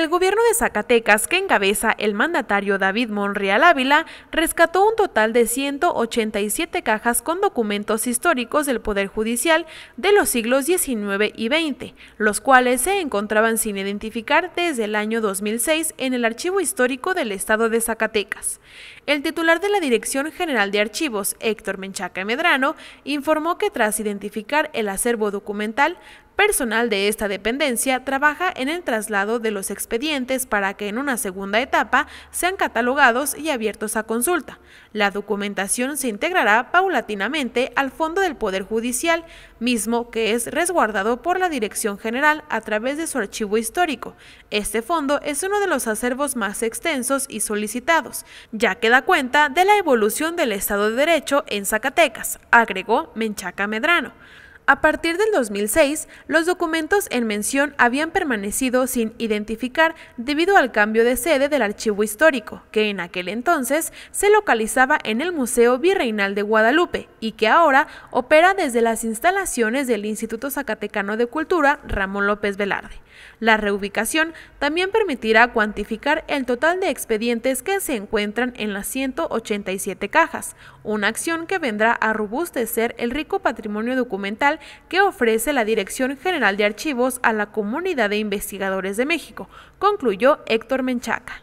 El gobierno de Zacatecas, que encabeza el mandatario David Monreal Ávila, rescató un total de 187 cajas con documentos históricos del Poder Judicial de los siglos XIX y XX, los cuales se encontraban sin identificar desde el año 2006 en el Archivo Histórico del Estado de Zacatecas. El titular de la Dirección General de Archivos, Héctor Menchaca Medrano, informó que tras identificar el acervo documental, Personal de esta dependencia trabaja en el traslado de los expedientes para que en una segunda etapa sean catalogados y abiertos a consulta. La documentación se integrará paulatinamente al fondo del Poder Judicial, mismo que es resguardado por la Dirección General a través de su archivo histórico. Este fondo es uno de los acervos más extensos y solicitados, ya que da cuenta de la evolución del Estado de Derecho en Zacatecas, agregó Menchaca Medrano. A partir del 2006, los documentos en mención habían permanecido sin identificar debido al cambio de sede del archivo histórico, que en aquel entonces se localizaba en el Museo Virreinal de Guadalupe y que ahora opera desde las instalaciones del Instituto Zacatecano de Cultura Ramón López Velarde. La reubicación también permitirá cuantificar el total de expedientes que se encuentran en las 187 cajas, una acción que vendrá a robustecer el rico patrimonio documental que ofrece la Dirección General de Archivos a la Comunidad de Investigadores de México, concluyó Héctor Menchaca.